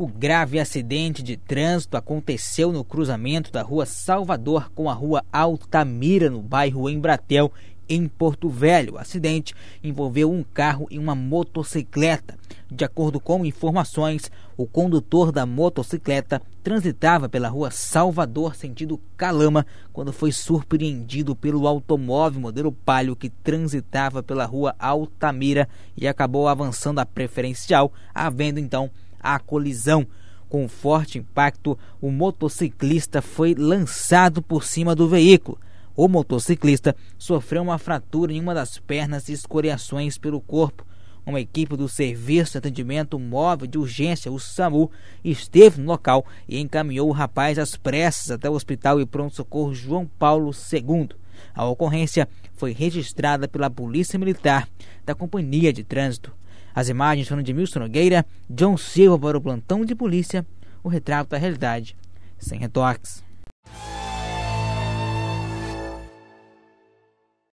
O grave acidente de trânsito aconteceu no cruzamento da Rua Salvador com a Rua Altamira, no bairro Embratel, em Porto Velho. O acidente envolveu um carro e uma motocicleta. De acordo com informações, o condutor da motocicleta transitava pela Rua Salvador, sentido Calama, quando foi surpreendido pelo automóvel modelo Palio que transitava pela Rua Altamira e acabou avançando a preferencial, havendo então à colisão. Com forte impacto, o motociclista foi lançado por cima do veículo. O motociclista sofreu uma fratura em uma das pernas e escoriações pelo corpo. Uma equipe do Serviço de Atendimento Móvel de Urgência, o SAMU, esteve no local e encaminhou o rapaz às pressas até o Hospital e Pronto-Socorro João Paulo II. A ocorrência foi registrada pela Polícia Militar da Companhia de Trânsito. As imagens foram de Milson Nogueira, John Silva para o plantão de polícia, o retrato da realidade sem retoques.